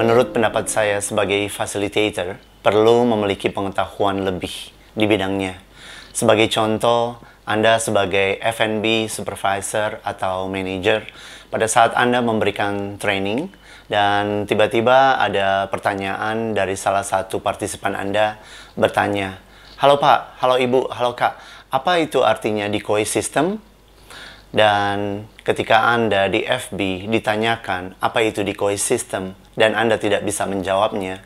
Menurut pendapat saya sebagai facilitator, perlu memiliki pengetahuan lebih di bidangnya. Sebagai contoh, Anda sebagai F&B supervisor atau manager, pada saat Anda memberikan training dan tiba-tiba ada pertanyaan dari salah satu partisipan Anda bertanya, "Halo Pak, halo Ibu, halo Kak, apa itu artinya decoy system?" Dan ketika Anda di FB ditanyakan apa itu decoy system, dan Anda tidak bisa menjawabnya,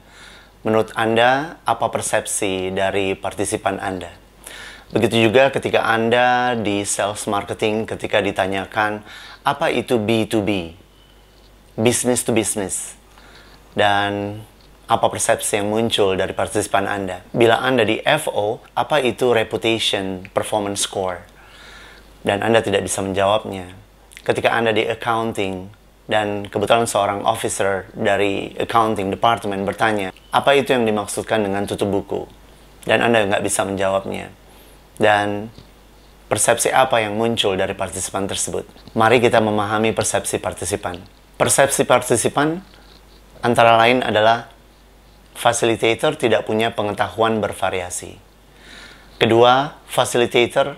menurut Anda apa persepsi dari partisipan Anda? Begitu juga ketika Anda di sales marketing ketika ditanyakan apa itu B2B, business to business, dan apa persepsi yang muncul dari partisipan Anda. Bila Anda di FO, apa itu reputation performance score? Dan Anda tidak bisa menjawabnya. Ketika Anda di accounting, dan kebetulan seorang officer dari accounting department bertanya, apa itu yang dimaksudkan dengan tutup buku? Dan Anda nggak bisa menjawabnya. Dan persepsi apa yang muncul dari partisipan tersebut? Mari kita memahami persepsi partisipan. Persepsi partisipan antara lain adalah facilitator tidak punya pengetahuan bervariasi. Kedua, facilitator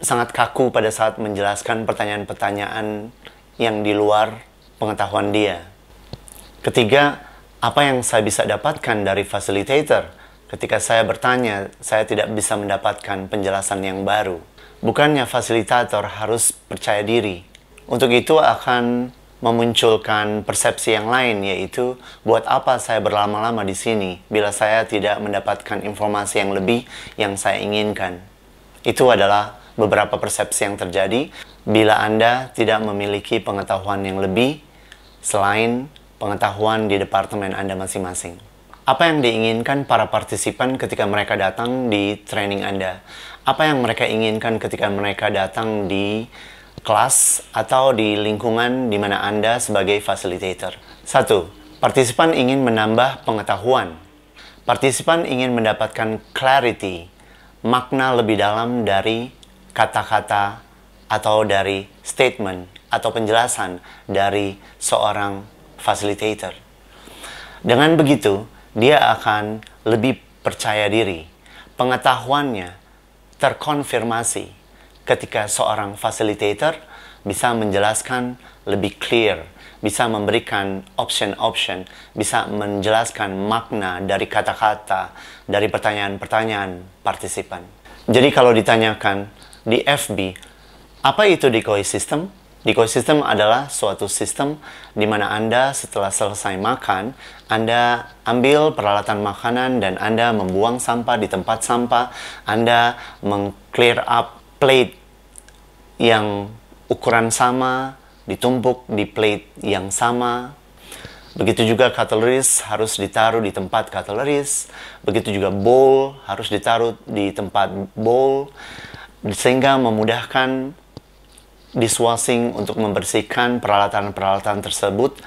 sangat kaku pada saat menjelaskan pertanyaan-pertanyaan yang di luar pengetahuan dia. Ketiga, apa yang saya bisa dapatkan dari facilitator ketika saya bertanya, saya tidak bisa mendapatkan penjelasan yang baru. Bukannya fasilitator harus percaya diri. Untuk itu akan memunculkan persepsi yang lain yaitu buat apa saya berlama-lama di sini bila saya tidak mendapatkan informasi yang lebih yang saya inginkan. Itu adalah beberapa persepsi yang terjadi bila Anda tidak memiliki pengetahuan yang lebih selain pengetahuan di departemen Anda masing-masing. Apa yang diinginkan para partisipan ketika mereka datang di training Anda? Apa yang mereka inginkan ketika mereka datang di kelas atau di lingkungan di mana Anda sebagai facilitator Satu, Partisipan ingin menambah pengetahuan. Partisipan ingin mendapatkan clarity, makna lebih dalam dari kata-kata atau dari statement atau penjelasan dari seorang facilitator. Dengan begitu, dia akan lebih percaya diri. Pengetahuannya terkonfirmasi ketika seorang facilitator bisa menjelaskan lebih clear, bisa memberikan option-option, bisa menjelaskan makna dari kata-kata, dari pertanyaan-pertanyaan partisipan. Jadi kalau ditanyakan, di FB. Apa itu decoy system? Decoy system adalah suatu sistem di mana Anda setelah selesai makan, Anda ambil peralatan makanan dan Anda membuang sampah di tempat sampah, Anda meng-clear up plate yang ukuran sama, ditumpuk di plate yang sama. Begitu juga cutleries harus ditaruh di tempat cutleries, begitu juga bowl harus ditaruh di tempat bowl sehingga memudahkan dishwashing untuk membersihkan peralatan-peralatan tersebut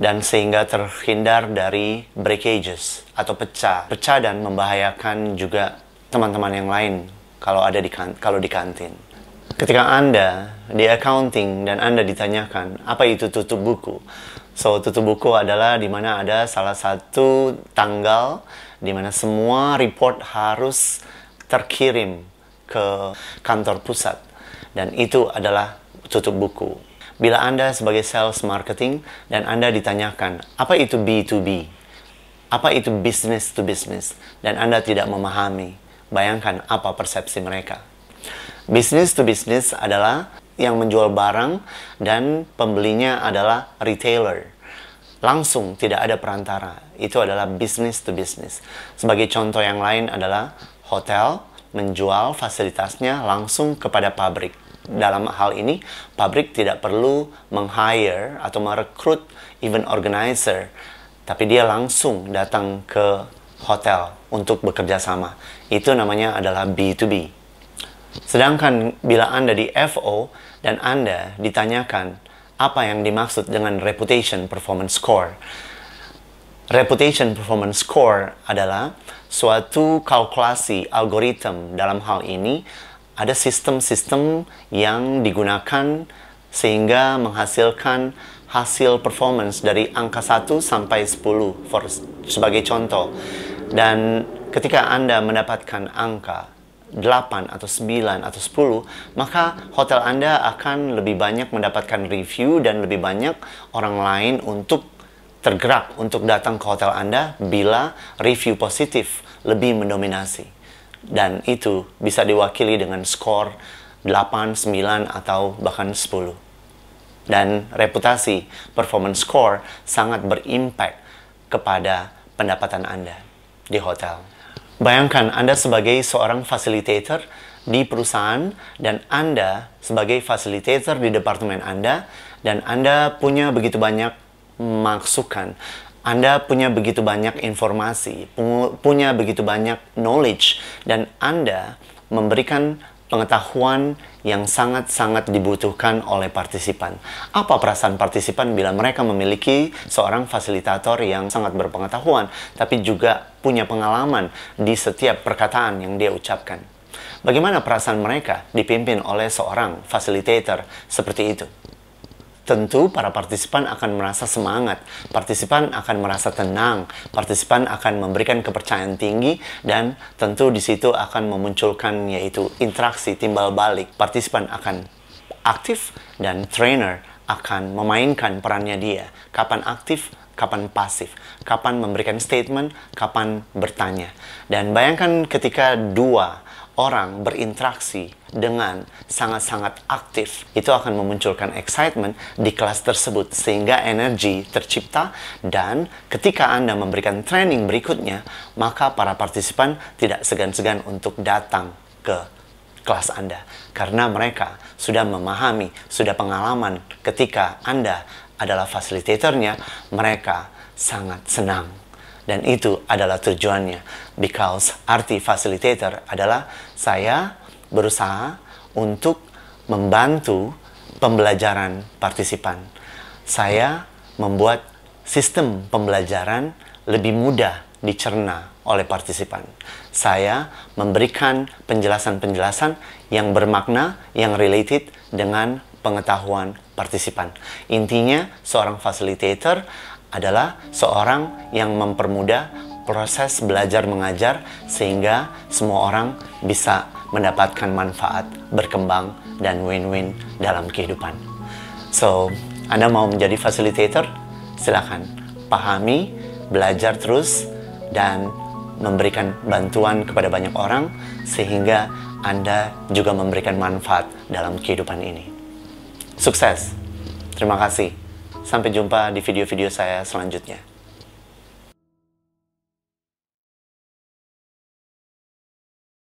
dan sehingga terhindar dari breakages atau pecah pecah dan membahayakan juga teman-teman yang lain kalau ada di kan-, kalau di kantin ketika anda di accounting dan anda ditanyakan apa itu tutup buku so tutup buku adalah di mana ada salah satu tanggal di mana semua report harus terkirim ke kantor pusat dan itu adalah tutup buku. Bila Anda sebagai sales marketing dan Anda ditanyakan, apa itu B2B? Apa itu business to business? Dan Anda tidak memahami, bayangkan apa persepsi mereka. Business to business adalah yang menjual barang dan pembelinya adalah retailer. Langsung tidak ada perantara. Itu adalah business to business. Sebagai contoh yang lain adalah hotel, menjual fasilitasnya langsung kepada pabrik. Dalam hal ini, pabrik tidak perlu meng-hire atau merekrut event organizer, tapi dia langsung datang ke hotel untuk bekerja sama. Itu namanya adalah B2B. Sedangkan bila Anda di FO dan Anda ditanyakan apa yang dimaksud dengan reputation performance score, Reputation Performance Score adalah suatu kalkulasi algoritma dalam hal ini ada sistem-sistem yang digunakan sehingga menghasilkan hasil performance dari angka 1 sampai 10 for, sebagai contoh. Dan ketika Anda mendapatkan angka 8 atau 9 atau 10, maka hotel Anda akan lebih banyak mendapatkan review dan lebih banyak orang lain untuk tergerak untuk datang ke hotel Anda bila review positif lebih mendominasi. Dan itu bisa diwakili dengan skor 8, 9, atau bahkan 10. Dan reputasi, performance score, sangat berimpact kepada pendapatan Anda di hotel. Bayangkan Anda sebagai seorang facilitator di perusahaan dan Anda sebagai facilitator di departemen Anda dan Anda punya begitu banyak memaksukan. Anda punya begitu banyak informasi, punya begitu banyak knowledge, dan Anda memberikan pengetahuan yang sangat-sangat dibutuhkan oleh partisipan. Apa perasaan partisipan bila mereka memiliki seorang fasilitator yang sangat berpengetahuan, tapi juga punya pengalaman di setiap perkataan yang dia ucapkan? Bagaimana perasaan mereka dipimpin oleh seorang fasilitator seperti itu? tentu para partisipan akan merasa semangat, partisipan akan merasa tenang, partisipan akan memberikan kepercayaan tinggi dan tentu di situ akan memunculkan yaitu interaksi timbal balik. Partisipan akan aktif dan trainer akan memainkan perannya dia. Kapan aktif, kapan pasif, kapan memberikan statement, kapan bertanya. Dan bayangkan ketika dua orang berinteraksi dengan sangat-sangat aktif, itu akan memunculkan excitement di kelas tersebut sehingga energi tercipta dan ketika Anda memberikan training berikutnya, maka para partisipan tidak segan-segan untuk datang ke kelas Anda karena mereka sudah memahami, sudah pengalaman ketika Anda adalah fasilitatornya, mereka sangat senang dan itu adalah tujuannya because arti facilitator adalah saya berusaha untuk membantu pembelajaran partisipan saya membuat sistem pembelajaran lebih mudah dicerna oleh partisipan. Saya memberikan penjelasan-penjelasan yang bermakna, yang related dengan pengetahuan partisipan. Intinya, seorang facilitator adalah seorang yang mempermudah proses belajar mengajar sehingga semua orang bisa mendapatkan manfaat, berkembang, dan win-win dalam kehidupan. So, Anda mau menjadi facilitator? Silakan pahami, belajar terus, dan memberikan bantuan kepada banyak orang sehingga Anda juga memberikan manfaat dalam kehidupan ini. Sukses! Terima kasih. Sampai jumpa di video-video saya selanjutnya.